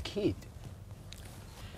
اكيد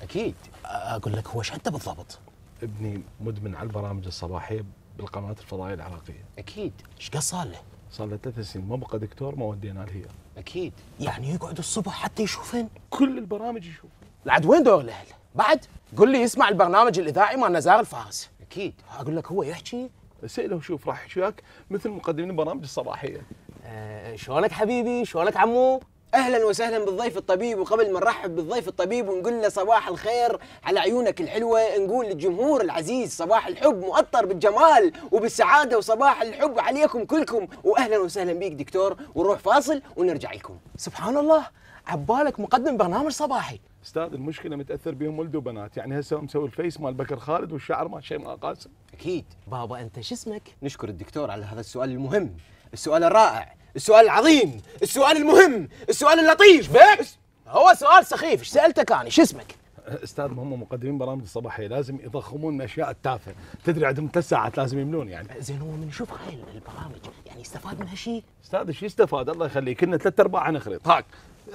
اكيد اقول لك هو ايش انت بالضبط؟ ابني مدمن على البرامج الصباحيه بالقنوات الفضائيه العراقيه اكيد ايش قد صار له؟ صار له ثلاث سنين ما بقى دكتور ما ودينا الهيئه اكيد يعني يقعد الصبح حتى يشوفن كل البرامج يشوفن العد وين دور الاهل؟ بعد قل لي يسمع البرنامج الاذاعي مال نزار الفارس اكيد اقول لك هو يحكي سأله وشوف راح يحكي مثل مقدمين البرامج الصباحيه أه شلونك حبيبي شلونك عمو اهلا وسهلا بالضيف الطبيب وقبل ما نرحب بالضيف الطبيب ونقول له صباح الخير على عيونك الحلوه نقول للجمهور العزيز صباح الحب مؤطر بالجمال وبالسعاده وصباح الحب عليكم كلكم واهلا وسهلا بيك دكتور ونروح فاصل ونرجع لكم سبحان الله عبالك مقدم برنامج صباحي استاذ المشكله متاثر بهم ولد وبنات يعني هسه مسوي الفيس مال بكر خالد والشعر مال شيماء قاسم اكيد بابا انت شو اسمك نشكر الدكتور على هذا السؤال المهم السؤال الرائع السؤال العظيم السؤال المهم السؤال اللطيف بك هو سؤال سخيف ايش سالتك انا شو اسمك استاذ هم مقدمين برامج الصباحيه لازم يضخمون الاشياء التافهه تدري عندهم ثلاث ساعات لازم يملون يعني زين هو من شوف هاي البرامج يعني استفاد من هالشيء استاذ ايش يستفاد الله يخليك كنا ثلاث ارباع نخرط هاك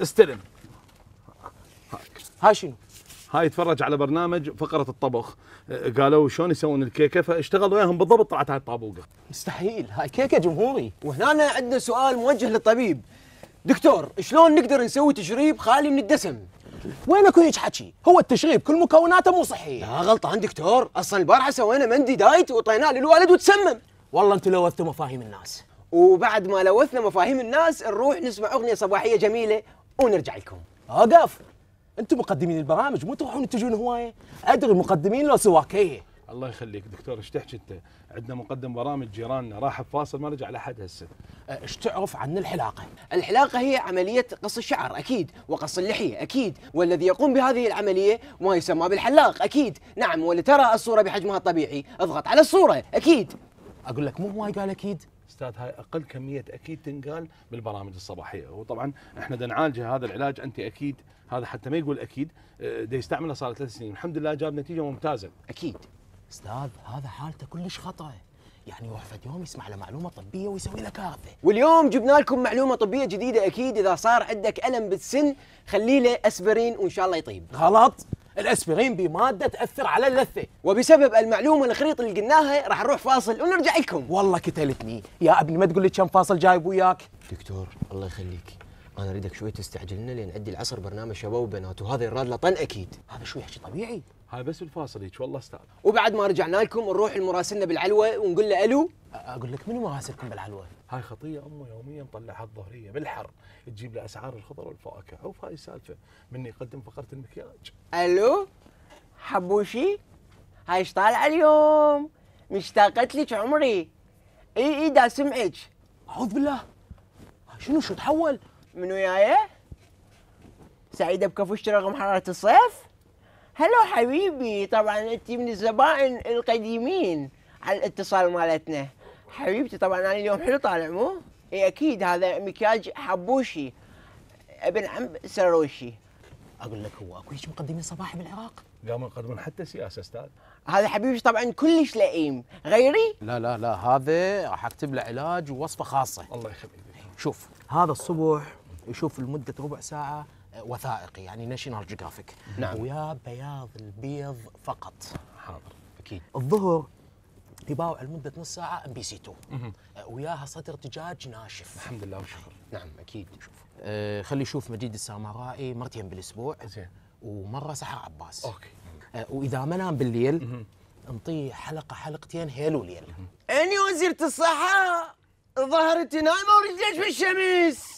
استلم هاك هاي شنو هاي يتفرج على برنامج فقره الطبخ أه، قالوا شلون يسوون الكيكه فاشتغلوا وياهم بالضبط طلعت هاي الطابوقه مستحيل هاي كيكه جمهوري وهنا عندنا سؤال موجه للطبيب دكتور شلون نقدر نسوي تشريب خالي من الدسم وين اكو هيك حكي هو التشريب كل مكوناته مو صحيه لا غلطان دكتور اصلا البارحه سوينا مندي دايت وطيناه للوالد وتسمم والله انتم لوثتوا مفاهيم الناس وبعد ما لوثنا مفاهيم الناس نروح نسمع اغنيه صباحيه جميله ونرجع لكم اوقف انتم مقدمين البرامج مو تروحون تجون هوايه ادري المقدمين لو سواكيه الله يخليك دكتور ايش تحكي انت؟ عندنا مقدم برامج جيراننا راح بفاصل ما رجع لحد هسه. أه، ايش تعرف عن الحلاقه؟ الحلاقه هي عمليه قص الشعر اكيد، وقص اللحيه اكيد، والذي يقوم بهذه العمليه ما يسمى بالحلاق اكيد، نعم ولترى الصوره بحجمها الطبيعي، اضغط على الصوره اكيد. اقول لك مو هواي قال اكيد؟ استاذ هاي اقل كميه اكيد تنقال بالبرامج الصباحيه وطبعا احنا بدنا نعالجه هذا العلاج انت اكيد هذا حتى ما يقول اكيد دا يستعمله صار ثلاث سنين الحمد لله جاب نتيجه ممتازه اكيد استاذ هذا حالته كلش خطا يعني وقفة يوم يسمع له معلومة طبية ويسوي له كارثة واليوم جبنا لكم معلومة طبية جديدة أكيد إذا صار عندك ألم بالسن خلي له أسبرين وإن شاء الله يطيب غلط الاسبرين بماده تاثر على اللثه وبسبب المعلومه الخريطه اللي قلناها راح نروح فاصل ونرجع لكم والله كتلتني يا ابني ما تقول لي كم فاصل جايب وياك دكتور الله يخليك انا اريدك شوي تستعجلنا لان عندي العصر برنامج شباب وبنات وهذا يراد له طن اكيد هذا شوي حكي طبيعي هاي بس الفاصل هيك والله استاذ وبعد ما رجعنا لكم نروح لمراسلنا بالعلوه ونقول له الو اقول لك منو مراسلكم بالعلوه؟ هاي خطيه امه يوميا طلعها الظهريه بالحر تجيب له اسعار الخضر والفواكه عوف هاي السالفه من يقدم فقره المكياج الو حبوشي هاي ايش طالعه اليوم؟ مشتاقت لك عمري اي اي دا سمعك اعوذ بالله شنو شو تحول؟ من وياي سعيدة بكفوش رغم حرارة الصيف هلو حبيبي طبعا انت من الزبائن القديمين على الاتصال مالتنا حبيبتي طبعا انا اليوم حلو طالع مو؟ اي اكيد هذا مكياج حبوشي ابن عم سروشي اقول لك هو اكو هيك مقدمين صباحي بالعراق قاموا يقدمون حتى سياسه استاذ هذا حبيبي طبعا كلش لئيم غيري لا لا لا هذا راح اكتب له علاج ووصفه خاصه الله يخليك شوف هذا الصبح يشوف لمده ربع ساعه آه، وثائقي يعني ناشيونال جيوغرافيك نعم ويا بياض البيض فقط حاضر اكيد الظهر يباوع لمده نص ساعه ام بي سي 2 وياها صدر دجاج ناشف الحمد لله والشكر نعم اكيد شوف آه خلي يشوف مجيد السامرائي مرتين بالاسبوع زين ومره سحر عباس اوكي آه واذا ما نام بالليل نطيه حلقه حلقتين هيل وليل اني وزيره الصحه ظهرتي نايمه ورجليك بالشمس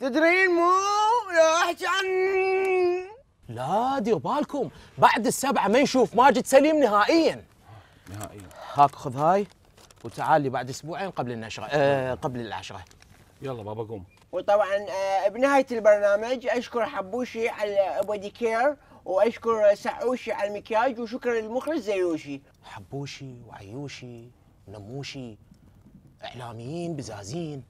تدرين مو راحت عن لا دير بالكم بعد السبعة ما نشوف ماجد سليم نهائيا نهائيا هاك خذ هاي وتعال لي بعد اسبوعين قبل النشرة آه قبل العشرة يلا بابا قوم وطبعا آه بنهاية البرنامج اشكر حبوشي على بودي كير واشكر سعوشي على المكياج وشكرا للمخرج زيوشي حبوشي وعيوشي نموشي اعلاميين بزازين